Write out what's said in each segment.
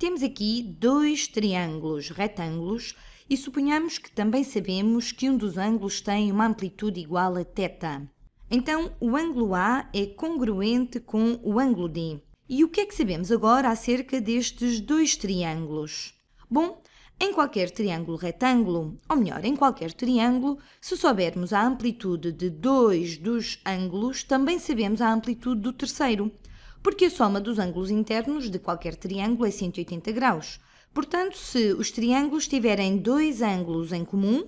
Temos aqui dois triângulos retângulos e suponhamos que também sabemos que um dos ângulos tem uma amplitude igual a θ. Então, o ângulo A é congruente com o ângulo D. E o que é que sabemos agora acerca destes dois triângulos? Bom, em qualquer triângulo retângulo, ou melhor, em qualquer triângulo, se soubermos a amplitude de dois dos ângulos, também sabemos a amplitude do terceiro porque a soma dos ângulos internos de qualquer triângulo é 180 graus. Portanto, se os triângulos tiverem dois ângulos em comum,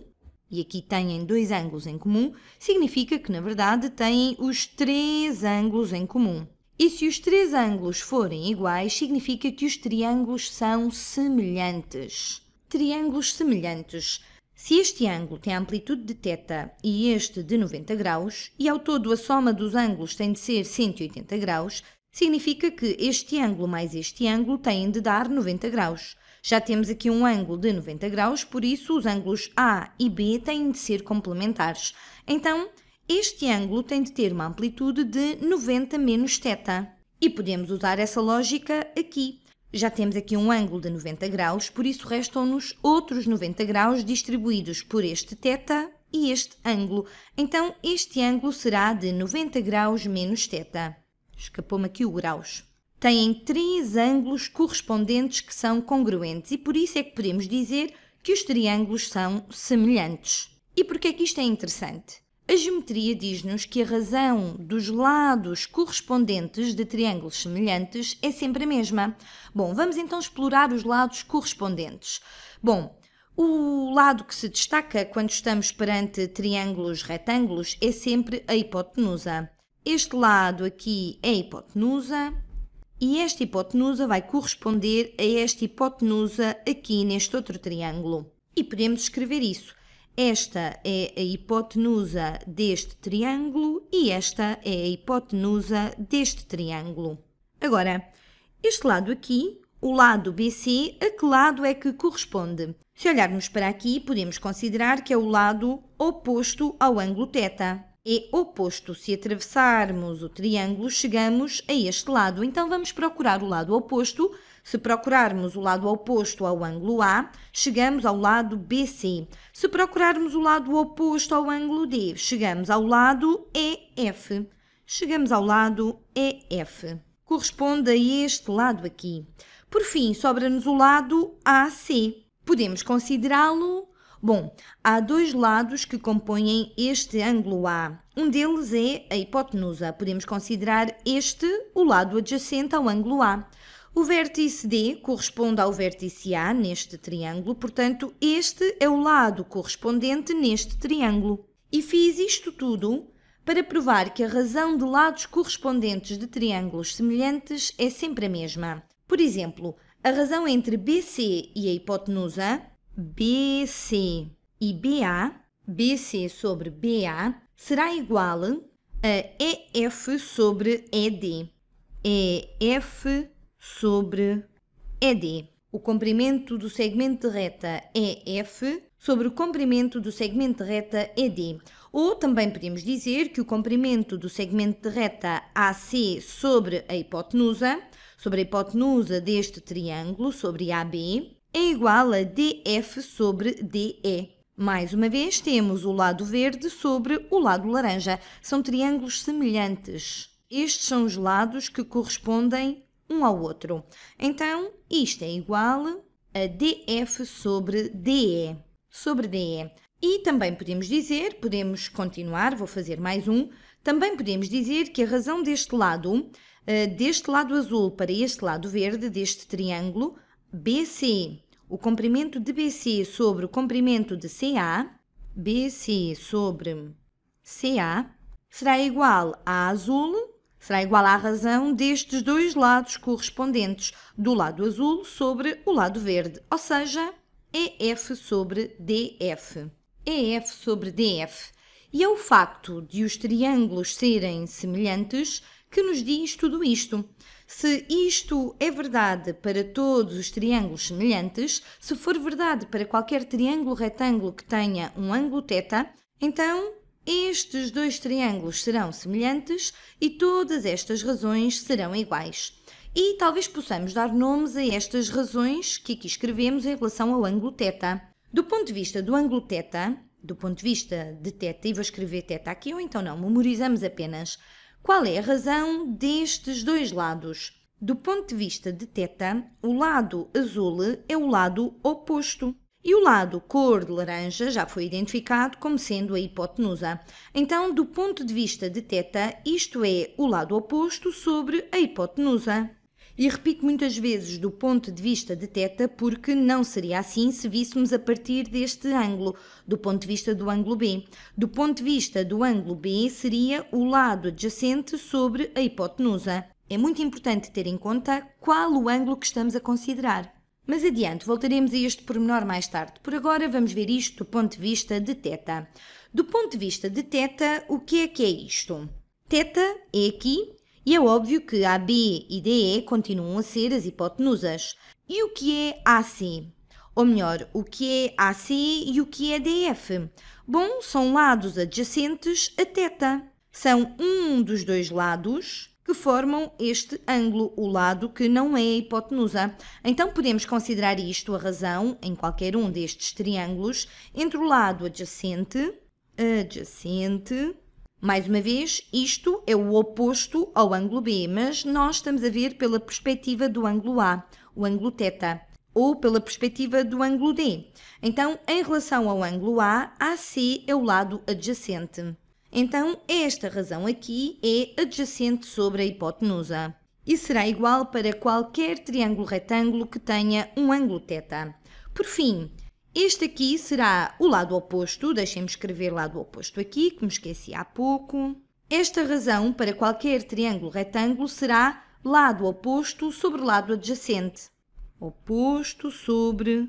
e aqui têm dois ângulos em comum, significa que, na verdade, têm os três ângulos em comum. E se os três ângulos forem iguais, significa que os triângulos são semelhantes. Triângulos semelhantes. Se este ângulo tem a amplitude de θ e este de 90 graus, e ao todo a soma dos ângulos tem de ser 180 graus, significa que este ângulo mais este ângulo têm de dar 90 graus. Já temos aqui um ângulo de 90 graus, por isso os ângulos A e B têm de ser complementares. Então, este ângulo tem de ter uma amplitude de 90 menos θ. E podemos usar essa lógica aqui. Já temos aqui um ângulo de 90 graus, por isso restam-nos outros 90 graus distribuídos por este θ e este ângulo. Então, este ângulo será de 90 graus menos θ escapou-me aqui o graus, têm três ângulos correspondentes que são congruentes e por isso é que podemos dizer que os triângulos são semelhantes. E por que é que isto é interessante? A geometria diz-nos que a razão dos lados correspondentes de triângulos semelhantes é sempre a mesma. Bom, vamos então explorar os lados correspondentes. Bom, o lado que se destaca quando estamos perante triângulos retângulos é sempre a hipotenusa. Este lado aqui é a hipotenusa e esta hipotenusa vai corresponder a esta hipotenusa aqui neste outro triângulo. E podemos escrever isso. Esta é a hipotenusa deste triângulo e esta é a hipotenusa deste triângulo. Agora, este lado aqui, o lado BC, a que lado é que corresponde? Se olharmos para aqui, podemos considerar que é o lado oposto ao ângulo θ é oposto. Se atravessarmos o triângulo, chegamos a este lado. Então, vamos procurar o lado oposto. Se procurarmos o lado oposto ao ângulo A, chegamos ao lado BC. Se procurarmos o lado oposto ao ângulo D, chegamos ao lado EF. Chegamos ao lado EF. Corresponde a este lado aqui. Por fim, sobra-nos o lado AC. Podemos considerá-lo Bom, há dois lados que compõem este ângulo A. Um deles é a hipotenusa. Podemos considerar este o lado adjacente ao ângulo A. O vértice D corresponde ao vértice A neste triângulo, portanto, este é o lado correspondente neste triângulo. E fiz isto tudo para provar que a razão de lados correspondentes de triângulos semelhantes é sempre a mesma. Por exemplo, a razão entre BC e a hipotenusa BC e BA, BC sobre BA, será igual a eh, EF sobre ED. EF sobre ED. O comprimento do segmento de reta EF sobre o comprimento do segmento de reta ED. Ou também podemos dizer que o comprimento do segmento de reta AC sobre a hipotenusa, sobre a hipotenusa deste triângulo, sobre AB, é igual a DF sobre DE. Mais uma vez, temos o lado verde sobre o lado laranja. São triângulos semelhantes. Estes são os lados que correspondem um ao outro. Então, isto é igual a DF sobre DE. Sobre DE. E também podemos dizer, podemos continuar, vou fazer mais um, também podemos dizer que a razão deste lado, eh, deste lado azul para este lado verde, deste triângulo, BC, o comprimento de BC sobre o comprimento de CA, BC sobre CA, será igual a azul, será igual à razão destes dois lados correspondentes, do lado azul sobre o lado verde, ou seja, EF sobre DF. EF sobre DF. E é o facto de os triângulos serem semelhantes que nos diz tudo isto. Se isto é verdade para todos os triângulos semelhantes, se for verdade para qualquer triângulo retângulo que tenha um ângulo θ, então estes dois triângulos serão semelhantes e todas estas razões serão iguais. E talvez possamos dar nomes a estas razões que aqui escrevemos em relação ao ângulo θ. Do ponto de vista do ângulo θ, do ponto de vista de θ, e vou escrever θ aqui, ou então não, memorizamos apenas qual é a razão destes dois lados? Do ponto de vista de θ, o lado azul é o lado oposto. E o lado cor de laranja já foi identificado como sendo a hipotenusa. Então, do ponto de vista de θ, isto é o lado oposto sobre a hipotenusa. E repito muitas vezes do ponto de vista de teta, porque não seria assim se víssemos a partir deste ângulo, do ponto de vista do ângulo B. Do ponto de vista do ângulo B, seria o lado adjacente sobre a hipotenusa. É muito importante ter em conta qual o ângulo que estamos a considerar. Mas adiante, voltaremos a este pormenor mais tarde. Por agora, vamos ver isto do ponto de vista de teta. Do ponto de vista de teta, o que é que é isto? Teta é aqui e é óbvio que AB e DE continuam a ser as hipotenusas. E o que é AC? Ou melhor, o que é AC e o que é DF? Bom, são lados adjacentes a θ. São um dos dois lados que formam este ângulo, o lado que não é hipotenusa. Então podemos considerar isto a razão em qualquer um destes triângulos entre o lado adjacente, adjacente mais uma vez, isto é o oposto ao ângulo B, mas nós estamos a ver pela perspectiva do ângulo A, o ângulo θ, ou pela perspectiva do ângulo D. Então, em relação ao ângulo A, AC é o lado adjacente. Então, esta razão aqui é adjacente sobre a hipotenusa e será igual para qualquer triângulo retângulo que tenha um ângulo θ. Por fim, este aqui será o lado oposto, deixem-me escrever lado oposto aqui, que me esqueci há pouco. Esta razão para qualquer triângulo retângulo será lado oposto sobre lado adjacente. Oposto sobre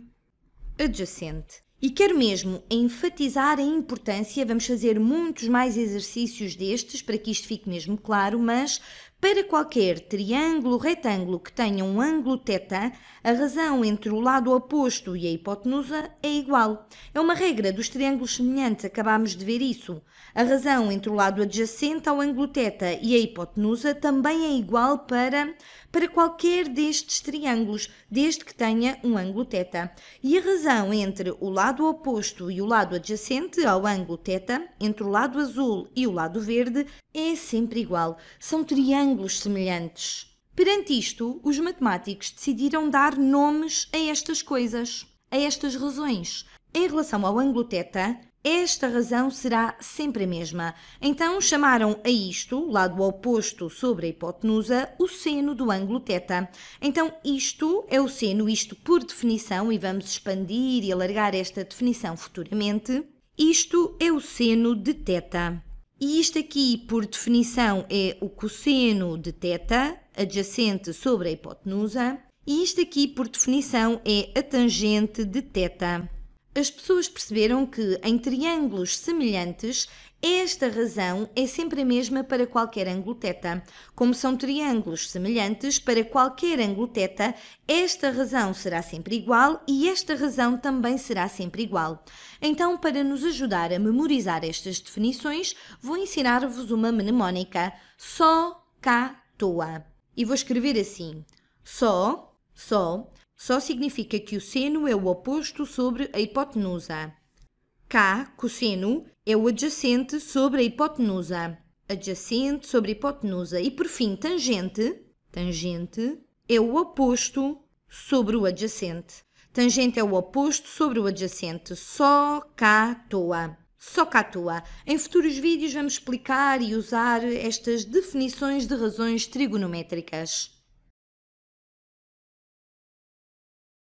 adjacente. E quero mesmo enfatizar a importância, vamos fazer muitos mais exercícios destes para que isto fique mesmo claro, mas para qualquer triângulo retângulo que tenha um ângulo θ, a razão entre o lado oposto e a hipotenusa é igual. É uma regra dos triângulos semelhantes, acabámos de ver isso. A razão entre o lado adjacente ao ângulo θ e a hipotenusa também é igual para, para qualquer destes triângulos, desde que tenha um ângulo θ. E a razão entre o lado oposto e o lado adjacente ao ângulo θ, entre o lado azul e o lado verde, é sempre igual, são triângulos semelhantes. Perante isto, os matemáticos decidiram dar nomes a estas coisas, a estas razões. Em relação ao ângulo θ, esta razão será sempre a mesma. Então chamaram a isto, lado oposto sobre a hipotenusa, o seno do ângulo θ. Então isto é o seno, isto por definição, e vamos expandir e alargar esta definição futuramente. Isto é o seno de θ. E isto aqui, por definição, é o cosseno de θ adjacente sobre a hipotenusa, e isto aqui, por definição, é a tangente de θ. As pessoas perceberam que em triângulos semelhantes esta razão é sempre a mesma para qualquer ângulo θ. Como são triângulos semelhantes, para qualquer ângulo θ, esta razão será sempre igual e esta razão também será sempre igual. Então, para nos ajudar a memorizar estas definições, vou ensinar-vos uma mnemónica. Só cá toa. E vou escrever assim. Só, só, só significa que o seno é o oposto sobre a hipotenusa. K, cosseno, é o adjacente sobre a hipotenusa. Adjacente sobre a hipotenusa. E por fim, tangente, tangente é o oposto sobre o adjacente. Tangente é o oposto sobre o adjacente. Só cá à toa. Só cá à toa. Em futuros vídeos vamos explicar e usar estas definições de razões trigonométricas.